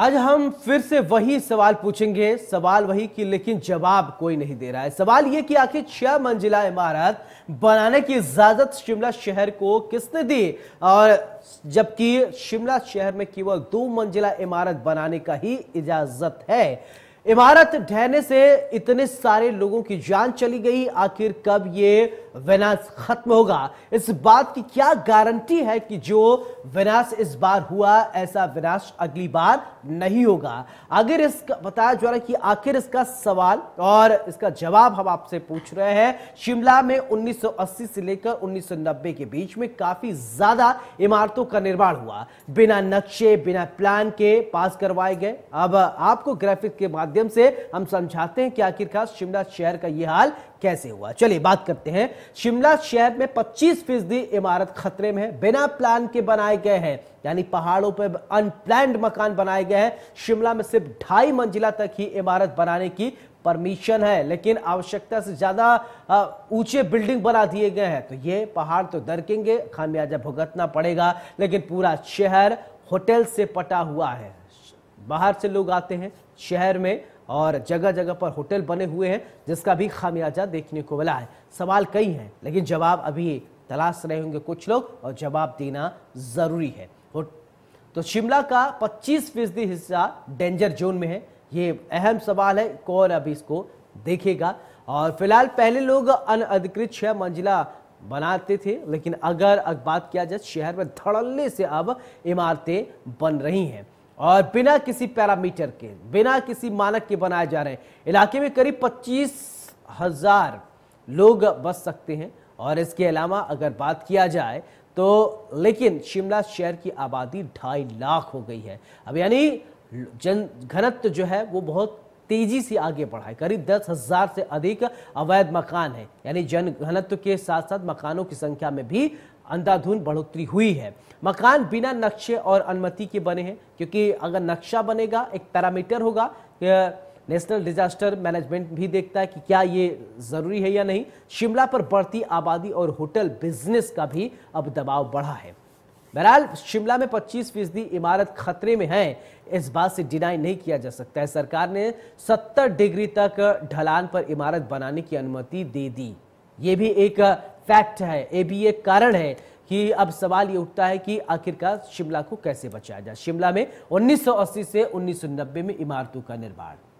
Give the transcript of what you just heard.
आज हम फिर से वही सवाल पूछेंगे सवाल वही कि लेकिन जवाब कोई नहीं दे रहा है सवाल ये कि आखिर छह मंजिला इमारत बनाने की इजाजत शिमला शहर को किसने दी और जबकि शिमला शहर में केवल दो मंजिला इमारत बनाने का ही इजाजत है इमारत ढहने से इतने सारे लोगों की जान चली गई आखिर कब ये विनाश खत्म होगा इस बात की क्या गारंटी है कि जो विनाश इस बार हुआ ऐसा विनाश अगली बार नहीं होगा अगर इसका बताया जा रहा कि आखिर इसका सवाल और इसका जवाब हम आपसे पूछ रहे हैं शिमला में 1980 से लेकर 1990 के बीच में काफी ज्यादा इमारतों का निर्माण हुआ बिना नक्शे बिना प्लान के पास करवाए गए अब आपको ग्राफिक के माध्यम से हम समझाते हैं कि आखिरकार शिमला शहर का यह हाल कैसे हुआ चलिए बात करते हैं शिमला शहर में 25 फीसदी इमारत खतरे में है बिना प्लान के बनाए गए हैं यानी पहाड़ों पर अनप्लैंड मकान बनाए गए हैं शिमला में सिर्फ ढाई मंजिला तक ही इमारत बनाने की परमिशन है लेकिन आवश्यकता से ज़्यादा ऊंचे बिल्डिंग बना दिए गए हैं तो ये पहाड़ तो दरकेंगे खामियाजा भुगतना पड़ेगा लेकिन पूरा शहर होटल से पटा हुआ है बाहर से लोग आते हैं शहर में और जगह जगह पर होटल बने हुए हैं जिसका भी खामियाजा देखने को मिला है सवाल कई हैं लेकिन जवाब अभी तलाश रहे होंगे कुछ लोग और जवाब देना ज़रूरी है तो शिमला का 25 फीसदी हिस्सा डेंजर जोन में है ये अहम सवाल है कौन अभी इसको देखेगा और फिलहाल पहले लोग अनअधिकृत छः मंजिला बनाते थे लेकिन अगर अब बात किया जाए शहर में धड़ल्ले से अब इमारतें बन रही हैं और बिना किसी पैरामीटर के बिना किसी मानक के बनाए जा रहे हैं इलाके में करीब पच्चीस हजार लोग बस सकते हैं और इसके अलावा अगर बात किया जाए तो लेकिन शिमला शहर की आबादी ढाई लाख हो गई है अब यानी जन घनत्व जो है वो बहुत तेजी से आगे बढ़ा है करीब दस हजार से अधिक अवैध मकान है यानी जन घनत्व के साथ साथ मकानों की संख्या में भी अंधाधुन बढ़ोतरी हुई है मकान बिना नक्शे और अनुमति के बने हैं क्योंकि अगर नक्शा बनेगा एक पैरामीटर होगा नेशनल डिजास्टर मैनेजमेंट भी देखता है कि क्या ये ज़रूरी है या नहीं शिमला पर बढ़ती आबादी और होटल बिजनेस का भी अब दबाव बढ़ा है बहरहाल शिमला में 25 फीसदी इमारत खतरे में है इस बात से डिनाई नहीं किया जा सकता है सरकार ने 70 डिग्री तक ढलान पर इमारत बनाने की अनुमति दे दी ये भी एक फैक्ट है ये भी एक कारण है कि अब सवाल ये उठता है कि आखिरकार शिमला को कैसे बचाया जाए शिमला में 1980 से 1990 में इमारतों का निर्माण